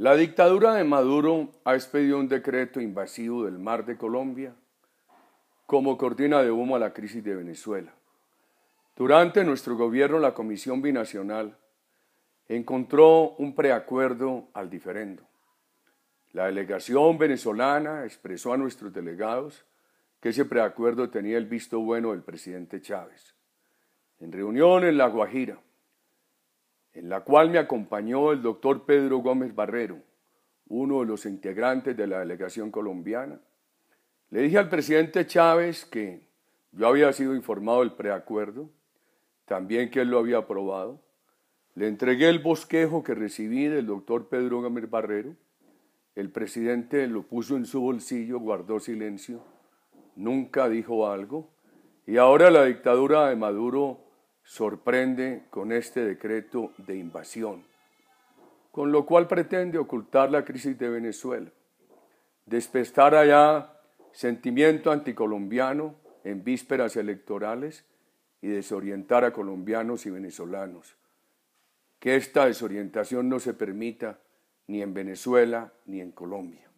La dictadura de Maduro ha expedido un decreto invasivo del mar de Colombia como cortina de humo a la crisis de Venezuela. Durante nuestro gobierno, la Comisión Binacional encontró un preacuerdo al diferendo. La delegación venezolana expresó a nuestros delegados que ese preacuerdo tenía el visto bueno del presidente Chávez. En reunión en La Guajira, en la cual me acompañó el doctor Pedro Gómez Barrero, uno de los integrantes de la delegación colombiana. Le dije al presidente Chávez que yo había sido informado del preacuerdo, también que él lo había aprobado. Le entregué el bosquejo que recibí del doctor Pedro Gómez Barrero. El presidente lo puso en su bolsillo, guardó silencio, nunca dijo algo. Y ahora la dictadura de Maduro sorprende con este decreto de invasión, con lo cual pretende ocultar la crisis de Venezuela, despestar allá sentimiento anticolombiano en vísperas electorales y desorientar a colombianos y venezolanos. Que esta desorientación no se permita ni en Venezuela ni en Colombia.